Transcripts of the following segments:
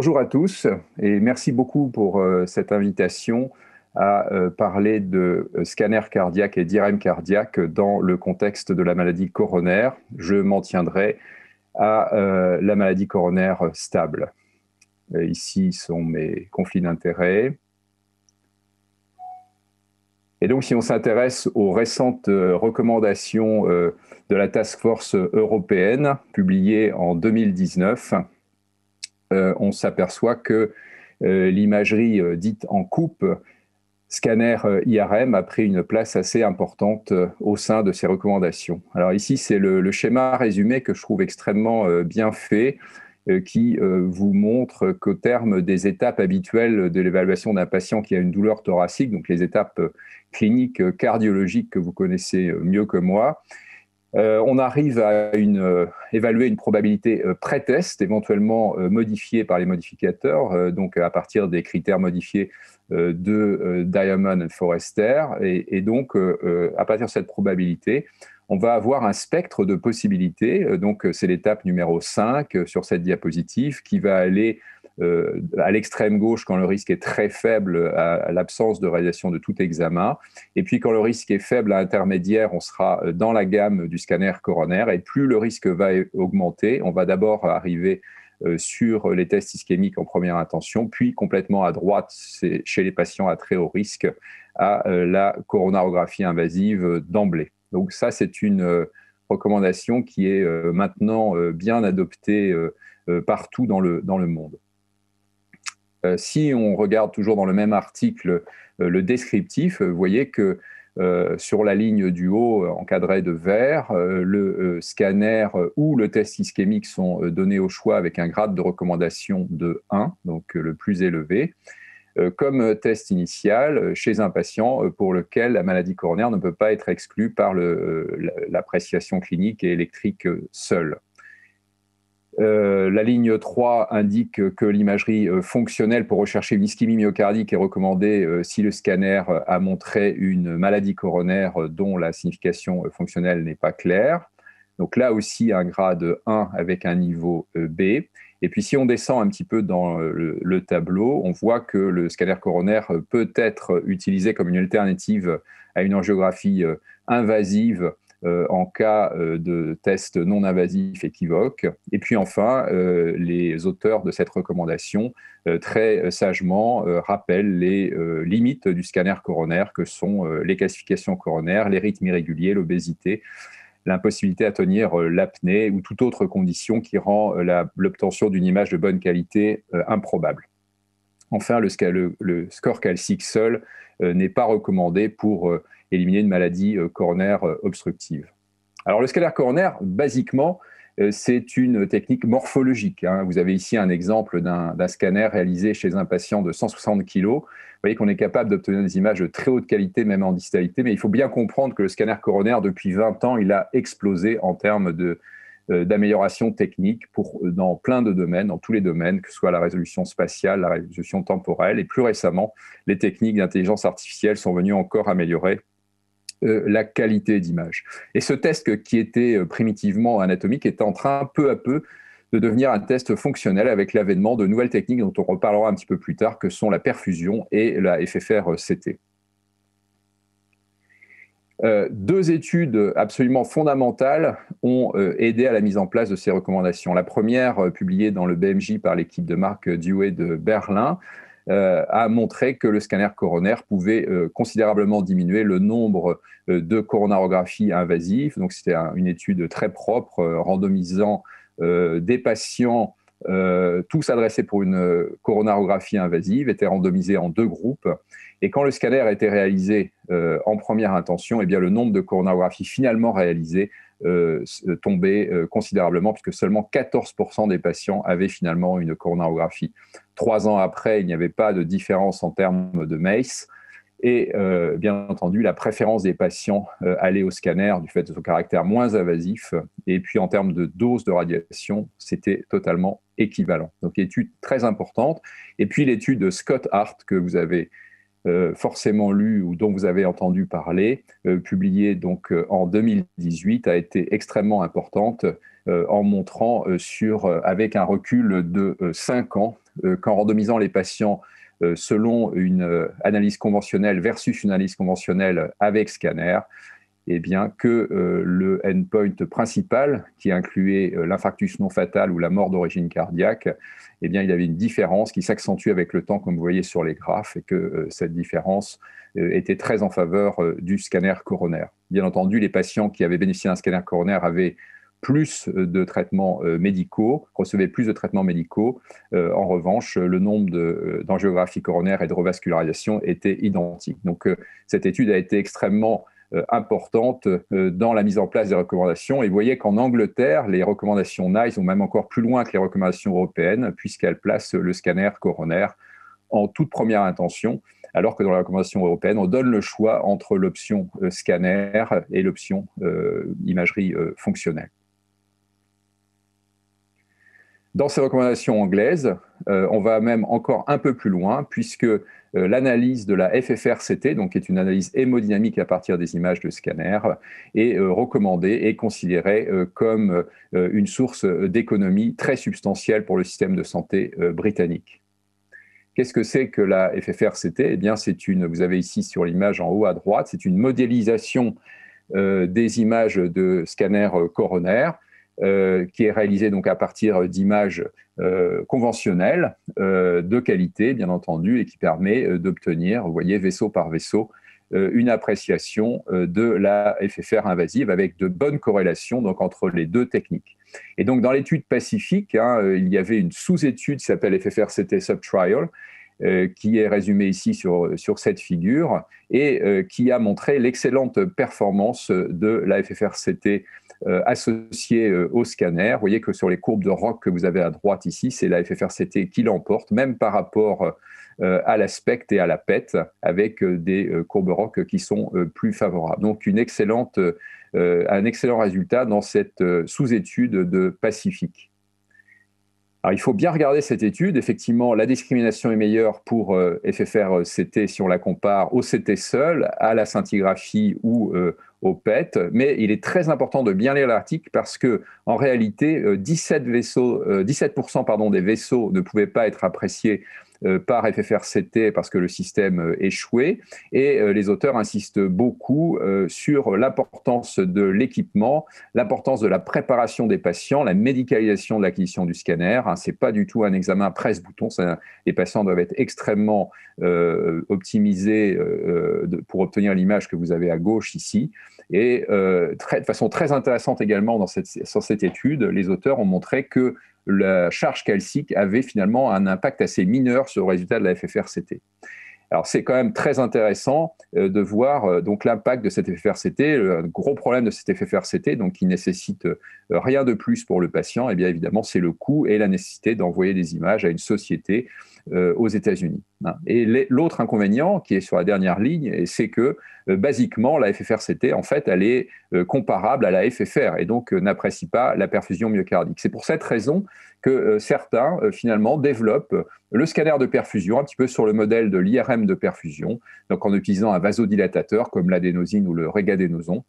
Bonjour à tous et merci beaucoup pour euh, cette invitation à euh, parler de euh, scanner cardiaque et d'IRM cardiaque dans le contexte de la maladie coronaire. Je m'en tiendrai à la maladie coronaire stable. Ici sont mes conflits d'intérêts. Et donc, si on s'intéresse aux récentes recommandations de la Task Force européenne publiées en 2019, euh, on s'aperçoit que euh, l'imagerie euh, dite en coupe, scanner IRM, a pris une place assez importante au sein de ces recommandations. Alors ici, c'est le, schéma résumé que je trouve extrêmement bien fait qui vous montre qu'au terme des étapes habituelles de l'évaluation d'un patient qui a une douleur thoracique, donc les étapes cliniques cardiologiques que vous connaissez mieux que moi, euh, on arrive à euh, évaluer une probabilité euh, pré-test, éventuellement modifiée par les modificateurs, donc à partir des critères modifiés de Diamond forester Forrester. Et, et donc, à partir de cette probabilité, on va avoir un spectre de possibilités. donc, c'est l'étape numéro 5 sur cette diapositive qui va aller euh, à l'extrême gauche quand le risque est très faible à, l'absence de réalisation de tout examen. Et puis quand le risque est faible à intermédiaire, on sera euh, dans la gamme du scanner coronaire. Et plus le risque va augmenter, on va d'abord arriver euh, sur les tests ischémiques en première intention, puis complètement à droite chez les patients à très haut risque à la coronarographie invasive d'emblée. Donc ça, c'est une recommandation qui est maintenant bien adoptée partout dans le, dans le monde. Euh, si on regarde toujours dans le même article euh, le descriptif, euh, vous voyez que sur la ligne du haut encadrée de vert, le scanner ou le test ischémique sont donnés au choix avec un grade de recommandation de 1, donc le plus élevé, comme test initial chez un patient pour lequel la maladie coronaire ne peut pas être exclue par l'appréciation clinique et électrique seule. Euh, la ligne 3 indique que l'imagerie euh, fonctionnelle pour rechercher une ischémie myocardique est recommandée euh, si le scanner a montré une maladie coronaire dont la signification fonctionnelle n'est pas claire. Donc là aussi un grade 1 avec un niveau B. Et puis si on descend un petit peu dans le tableau, on voit que le scanner coronaire peut être utilisé comme une alternative à une angiographie invasive euh, en cas euh, de test non invasif équivoque. Et puis enfin, euh, les auteurs de cette recommandation très sagement rappellent les limites du scanner coronaire que sont les classifications coronaires, les rythmes irréguliers, l'obésité l'impossibilité à tenir l'apnée ou toute autre condition qui rend l'obtention d'une image de bonne qualité improbable. Enfin, le, score calcique seul euh, n'est pas recommandé pour euh, éliminer une maladie euh, coronaire obstructive. Alors le scanner coronaire, basiquement, c'est une technique morphologique. Hein. Vous avez ici un exemple d'un scanner réalisé chez un patient de 160 kg. Vous voyez qu'on est capable d'obtenir des images de très haute qualité, même en distalité, mais il faut bien comprendre que le scanner coronaire, depuis 20 ans, il a explosé en termes de, euh, d'amélioration technique pour, euh, dans plein de domaines, dans tous les domaines, que ce soit la résolution spatiale, la résolution temporelle, et plus récemment, les techniques d'intelligence artificielle sont venues encore améliorer euh, la qualité d'image. Et ce test qui était primitivement anatomique est en train peu à peu de devenir un test fonctionnel avec l'avènement de nouvelles techniques dont on reparlera un petit peu plus tard, que sont la perfusion et la FFR-CT. Euh, deux études absolument fondamentales ont euh, aidé à la mise en place de ces recommandations. La première, euh, publiée dans le BMJ par l'équipe de Marc Dewey de Berlin, a montré que le scanner coronaire pouvait considérablement diminuer le nombre de coronarographies invasives. Donc c'était une étude très propre, randomisant des patients euh, tous adressés pour une euh, coronarographie invasive, étaient randomisés en deux groupes. Et quand le scalaire a été réalisé euh, en première intention, eh bien, le nombre de coronarographies finalement réalisées tombait considérablement, puisque seulement 14% des patients avaient finalement une coronarographie. Trois ans après, il n'y avait pas de différence en termes de MACE et euh, bien entendu la préférence des patients euh, aller au scanner du fait de son caractère moins invasif. Et puis en termes de dose de radiation, c'était totalement équivalent. Donc étude très importante. Et puis l'étude de Scott Hart que vous avez euh, forcément lu ou dont vous avez entendu parler, publiée donc en 2018, a été extrêmement importante en montrant sur, avec un recul de 5 ans euh, qu'en randomisant les patients euh, selon une euh, analyse conventionnelle versus une analyse conventionnelle avec scanner, eh bien, que le endpoint principal, qui incluait l'infarctus non fatal ou la mort d'origine cardiaque, il eh bien, il avait une différence qui s'accentuait avec le temps, comme vous voyez sur les graphes, et que cette différence était très en faveur du scanner coronaire. Bien entendu, les patients qui avaient bénéficié d'un scanner coronaire avaient euh, euh, plus de traitements médicaux, recevaient plus de traitements médicaux. en revanche, le nombre euh, d'angiographies coronaires et de revascularisation était identique. Donc cette étude a été extrêmement importante dans la mise en place des recommandations. Et vous voyez qu'en Angleterre, les recommandations NICE sont même encore plus loin que les recommandations européennes, puisqu'elles placent le scanner coronaire en toute première intention, alors que dans la recommandation européenne, on donne le choix entre l'option scanner et l'option imagerie fonctionnelle. Dans ces recommandations anglaises, euh, on va même encore un peu plus loin, puisque euh, l'analyse de la FFRCT, donc qui est une analyse hémodynamique à partir des images de scanner, est euh, recommandée et considérée comme une source d'économie très substantielle pour le système de santé britannique. Qu'est-ce que c'est que la FFRCT Eh bien, c'est une, vous avez ici sur l'image en haut à droite, c'est une modélisation des images de scanner coronaire euh, qui est réalisé donc à partir d'images euh, conventionnelles euh, de qualité, bien entendu, et qui permet d'obtenir, vous voyez, vaisseau par vaisseau, une appréciation de la FFR invasive avec de bonnes corrélations donc, entre les deux techniques. Et donc, dans l'étude pacifique, hein, il y avait une sous-étude qui s'appelle FFRCT Subtrial, qui est résumée ici sur, sur cette figure et qui a montré l'excellente performance de la FFRCT euh, associé euh, au scanner. Vous voyez que sur les courbes de rock que vous avez à droite ici, c'est la FFRCT qui l'emporte, même par rapport euh, à l'aspect et à la PET, avec des courbes rock qui sont plus favorables. Donc une excellente, un excellent résultat dans cette sous-étude de Pacifique. Alors, il faut bien regarder cette étude. Effectivement, la discrimination est meilleure pour euh, FFRCT euh, FFR-CT si on la compare au CT seul, à la scintigraphie ou euh, au PET. Mais il est très important de bien lire l'article parce que, en réalité, 17, vaisseaux, 17 pardon, des vaisseaux ne pouvaient pas être appréciés euh, par FFRCT parce que le système euh, échouait. Et euh, les auteurs insistent beaucoup sur l'importance de l'équipement, l'importance de la préparation des patients, la médicalisation de l'acquisition du scanner. Hein. C'est pas du tout un examen presse-bouton. Les patients doivent être extrêmement optimisés pour obtenir l'image que vous avez à gauche ici. Et de façon très intéressante également dans cette étude, les auteurs ont montré que la charge calcique avait finalement un impact assez mineur sur le résultat de la FFRCT. Alors c'est quand même très intéressant euh, de voir euh, donc l'impact de cette FFRCT, le gros problème de cette FFRCT, donc qui nécessite euh, rien de plus pour le patient, et eh bien évidemment c'est le coût et la nécessité d'envoyer des images à une société euh, aux États-Unis. Hein. Et l'autre inconvénient qui est sur la dernière ligne, c'est que euh, basiquement la FFRCT en fait elle est euh, comparable à la FFR et donc n'apprécie pas la perfusion myocardique. C'est pour cette raison que certains finalement développent le scanner de perfusion un petit peu sur le modèle de l'IRM de perfusion, donc en utilisant un vasodilatateur comme l'adénosine ou le régadénoson.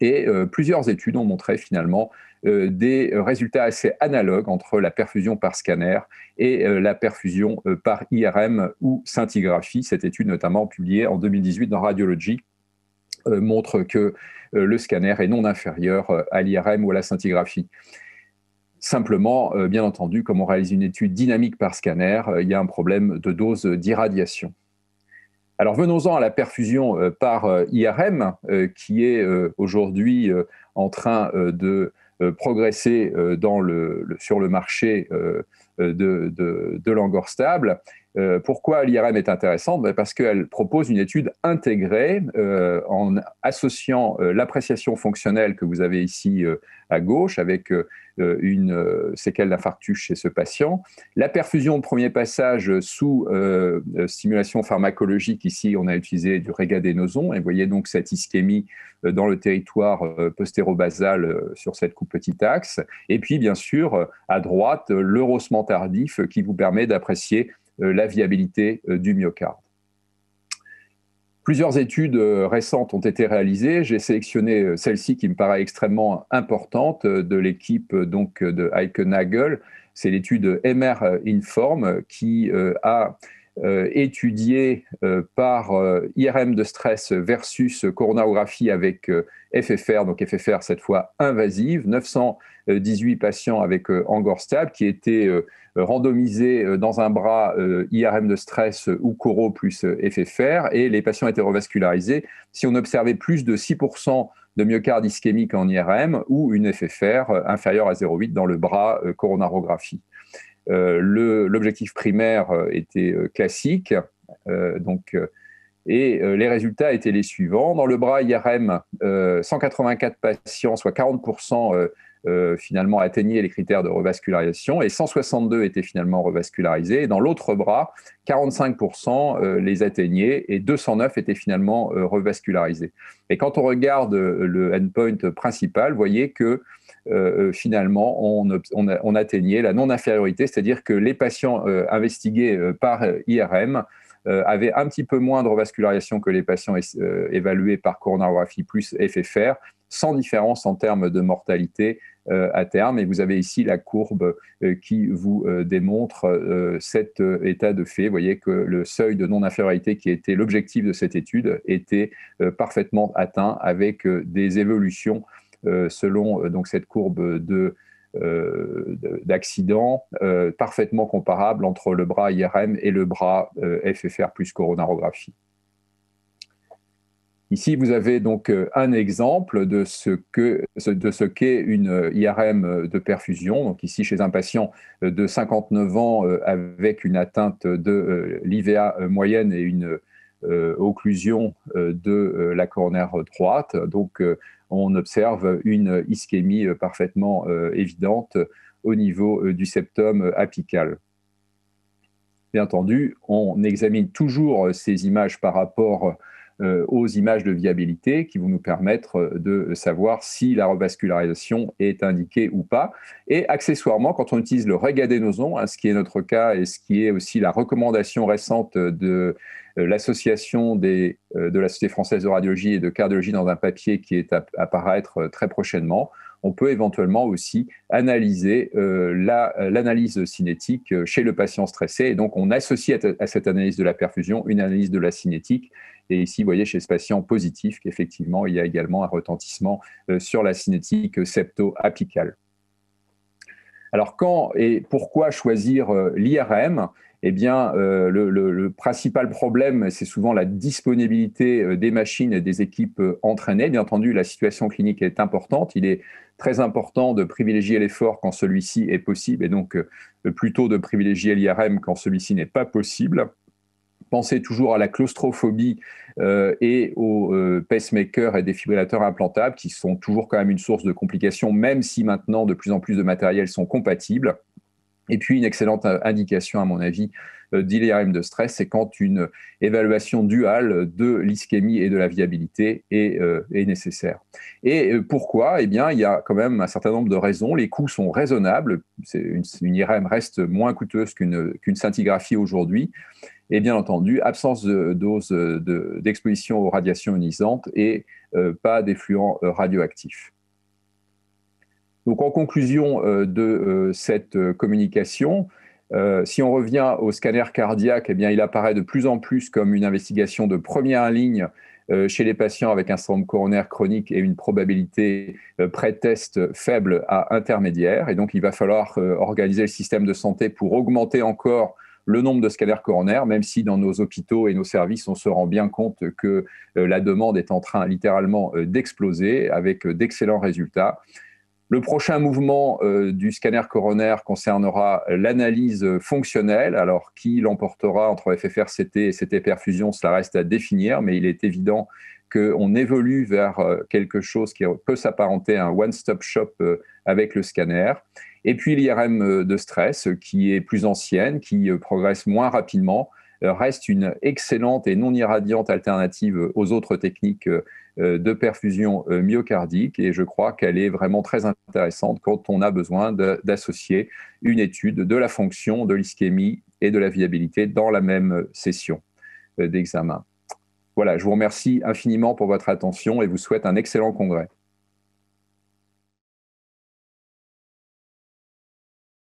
Et plusieurs études ont montré finalement euh, des résultats assez analogues entre la perfusion par scanner et euh, la perfusion euh, par IRM ou scintigraphie. Cette étude notamment publiée en 2018 dans Radiology montre que le scanner est non inférieur à l'IRM ou à la scintigraphie. Simplement, bien entendu, comme on réalise une étude dynamique par scanner, il y a un problème de dose d'irradiation. Alors venons-en à la perfusion par IRM, qui est aujourd'hui en train de euh, progresser euh, sur le marché euh, de, de, de stable euh, pourquoi l'IRM est intéressante ben, Parce qu'elle propose une étude intégrée euh, en associant euh, l'appréciation fonctionnelle que vous avez ici à gauche avec une séquelle d'infarctus chez ce patient, la perfusion de premier passage sous stimulation pharmacologique, ici on a utilisé du régadénoson, et vous voyez donc cette ischémie dans le territoire postérobasal sur cette coupe petit axe, et puis bien sûr à droite le rossement tardif qui vous permet d'apprécier euh, la viabilité euh, du myocarde. Plusieurs études euh, récentes ont été réalisées. J'ai sélectionné celle-ci qui me paraît extrêmement importante de l'équipe donc de Heike Nagel. C'est l'étude MR Inform qui a étudié par IRM de stress versus coronagraphie avec FFR, donc FFR cette fois invasive, 900 18 euh, patients avec euh, angor stable qui étaient euh, randomisés dans un bras IRM de stress ou coro plus FFR et les patients étaient revascularisés si on observait plus de 6% de myocarde ischémique en IRM ou une FFR inférieure à 0,8 dans le bras coronarographie. Euh, L'objectif primaire était classique, donc, et les résultats étaient les suivants. Dans le bras IRM, 184 patients, soit 40% euh, finalement atteignaient les critères de revascularisation et 162 étaient finalement revascularisés. Et dans l'autre bras, 45% euh, les atteignaient et 209 étaient finalement euh, revascularisés. Et quand on regarde le endpoint principal, vous voyez que finalement, on, on, atteignait la non-infériorité, c'est-à-dire que les patients investigués par IRM avaient un petit peu moins de revascularisation que les patients évalués par coronarographie plus FFR sans différence en termes de mortalité euh, à terme. Et vous avez ici la courbe euh, qui vous euh, démontre cet état de fait. Vous voyez que le seuil de non-infériorité qui était l'objectif de cette étude était parfaitement atteint avec des évolutions selon donc cette courbe de parfaitement comparable entre le bras IRM et le bras FFR plus coronarographie. Ici, vous avez donc euh, un exemple de ce qu'est une euh, IRM euh, de perfusion. Donc ici, chez un patient de 59 ans avec une atteinte de l'IVA moyenne et une occlusion de la coronaire droite. Donc, on observe une ischémie parfaitement évidente au niveau du septum apical. Bien entendu, on examine toujours ces images par rapport euh, aux images de viabilité qui vont nous permettre euh, de savoir si la revascularisation est indiquée ou pas. Et accessoirement, quand on utilise le regadenoson, hein, ce qui est notre cas et ce qui est aussi la recommandation récente de euh, l'association de la Société française de radiologie et de cardiologie dans un papier qui est à, apparaître très prochainement, on peut éventuellement aussi analyser euh, euh, l'analyse cinétique euh, chez le patient stressé. Et donc, on associe à, à, cette analyse de la perfusion une analyse de la cinétique. Et ici, vous voyez chez ce patient positif qu'effectivement, il y a également un retentissement sur la cinétique septo-apicale. Alors quand et pourquoi choisir l'IRM eh bien, euh, le, principal problème, c'est souvent la disponibilité euh, des machines et des équipes euh, entraînées. Bien entendu, la situation clinique est importante. Il est très important de privilégier l'effort quand celui-ci est possible, et donc plutôt de privilégier l'IRM quand celui-ci n'est pas possible. Pensez toujours à la claustrophobie et aux pacemakers et défibrillateurs implantables qui sont toujours quand même une source de complications, même si maintenant de plus en plus de matériels sont compatibles. Et puis, une excellente euh, indication, à mon avis, euh, d'IRM de stress, c'est quand une évaluation duale de l'ischémie et de la viabilité est, euh, nécessaire. Et pourquoi Eh bien, il y a quand même un certain nombre de raisons. Les coûts sont raisonnables. Une, une, IRM reste moins coûteuse qu'une scintigraphie aujourd'hui. Et bien entendu, absence de dose d'exposition aux radiations ionisantes et pas d'effluents radioactifs. Donc en conclusion euh, de euh, cette euh, communication, si on revient au scanner cardiaque, eh bien, il apparaît de plus en plus comme une investigation de première ligne chez les patients avec un syndrome coronaire chronique et une probabilité pré-test faible à intermédiaire. Et donc, il va falloir organiser le système de santé pour augmenter encore le nombre de scanners coronaires, même si dans nos hôpitaux et nos services, on se rend bien compte que la demande est en train littéralement d'exploser avec d'excellents résultats. Le prochain mouvement euh, du scanner coronaire concernera l'analyse fonctionnelle. Alors, qui l'emportera entre FFRCT et CT perfusion, cela reste à définir, mais il est évident qu'on évolue vers euh, quelque chose qui peut s'apparenter à un one-stop shop euh, avec le scanner. Et puis l'IRM de stress, qui est plus ancienne, qui progresse moins rapidement, euh, reste une excellente et non irradiante alternative aux autres techniques euh, de perfusion euh, myocardique et je crois qu'elle est vraiment très intéressante quand on a besoin d'associer une étude de la fonction de l'ischémie et de la viabilité dans la même session d'examen. Voilà, je vous remercie infiniment pour votre attention et vous souhaite un excellent congrès.